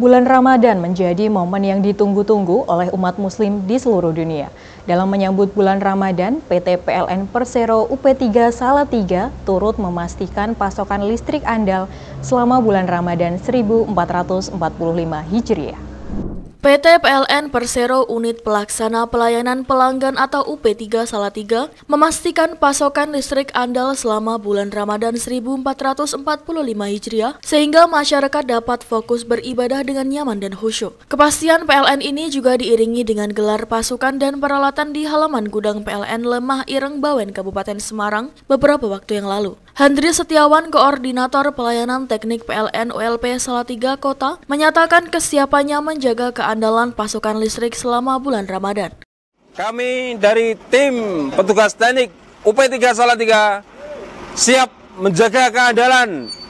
Bulan Ramadan menjadi momen yang ditunggu-tunggu oleh umat muslim di seluruh dunia. Dalam menyambut bulan Ramadan, PT PLN Persero UP3 Salatiga turut memastikan pasokan listrik andal selama bulan Ramadan 1445 Hijriah. PT PLN Persero Unit Pelaksana Pelayanan Pelanggan atau UP3 Salatiga memastikan pasokan listrik andal selama bulan Ramadan 1445 Hijriah sehingga masyarakat dapat fokus beribadah dengan nyaman dan khusyuk. Kepastian PLN ini juga diiringi dengan gelar pasukan dan peralatan di halaman gudang PLN Lemah Ireng Bawen Kabupaten Semarang beberapa waktu yang lalu. Hendri Setiawan, Koordinator Pelayanan Teknik PLN ULP Salatiga Kota, menyatakan kesiapannya menjaga keandalan pasokan listrik selama bulan Ramadan. Kami dari tim petugas teknik UP3 Salatiga siap menjaga keandalan